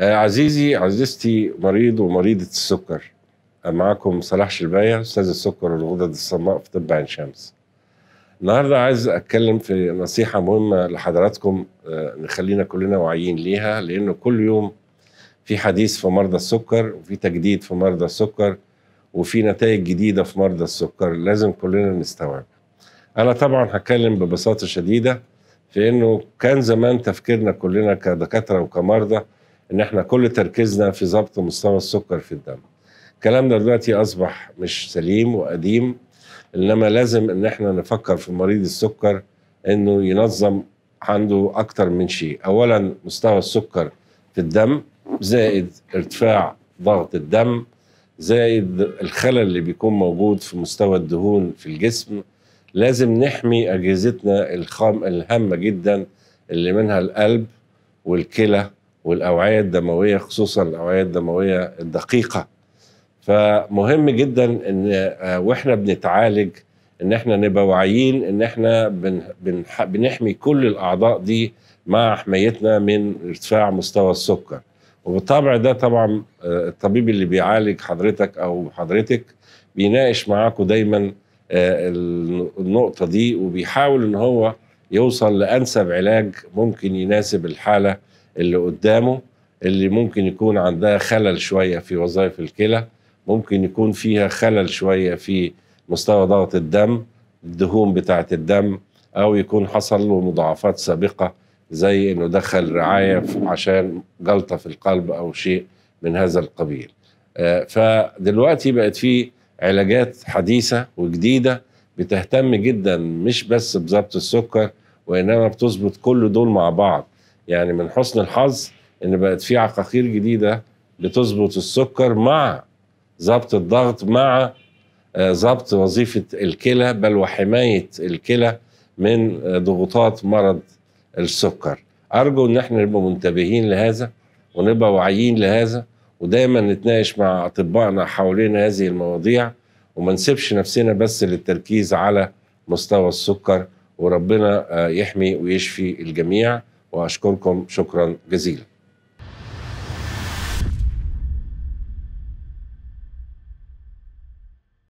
آه، عزيزي عزيزتي مريض ومريضة السكر آه، معاكم صلاح شربايه أستاذ السكر والغدد الصماء في طب عين شمس النهاردة عايز أتكلم في نصيحة مهمة لحضراتكم آه، نخلينا كلنا واعيين ليها لأنه كل يوم في حديث في مرضى السكر وفي تجديد في مرضى السكر وفي نتائج جديدة في مرضى السكر لازم كلنا نستوعب أنا طبعا هتكلم ببساطة شديدة في أنه كان زمان تفكيرنا كلنا كدكاترة وكمرضى ان احنا كل تركيزنا في ضبط مستوى السكر في الدم الكلام ده دلوقتي اصبح مش سليم وقديم انما لازم ان احنا نفكر في مريض السكر انه ينظم عنده اكتر من شيء اولا مستوى السكر في الدم زائد ارتفاع ضغط الدم زائد الخلل اللي بيكون موجود في مستوى الدهون في الجسم لازم نحمي اجهزتنا الخام الهامه جدا اللي منها القلب والكلى والاوعيه الدمويه خصوصا الاوعيه الدمويه الدقيقه فمهم جدا ان آه، واحنا بنتعالج ان احنا نبقى واعيين ان احنا بنحمي كل الاعضاء دي مع حمايتنا من ارتفاع مستوى السكر وبالطبع ده طبعا آه، الطبيب اللي بيعالج حضرتك او حضرتك بيناقش معاكم دايما آه، النقطه دي وبيحاول ان هو يوصل لانسب علاج ممكن يناسب الحاله اللي قدامه اللي ممكن يكون عندها خلل شويه في وظائف الكلى ممكن يكون فيها خلل شويه في مستوى ضغط الدم الدهون بتاعه الدم او يكون حصل له مضاعفات سابقه زي انه دخل رعايه عشان جلطه في القلب او شيء من هذا القبيل آه، فدلوقتي بقت في علاجات حديثه وجديده بتهتم جدا مش بس بضبط السكر وانما بتظبط كل دول مع بعض يعني من حسن الحظ ان بقت في عقاقير جديده بتظبط السكر مع ظبط الضغط مع ظبط آه، وظيفه الكلى بل وحمايه الكلى من آه، ضغوطات مرض السكر ارجو ان احنا نبقى منتبهين لهذا ونبقى واعيين لهذا ودايما نتناقش مع اطبائنا حوالين هذه المواضيع وما نسيبش نفسنا بس للتركيز على مستوى السكر وربنا آه، يحمي ويشفي الجميع واشكركم شكرا جزيلا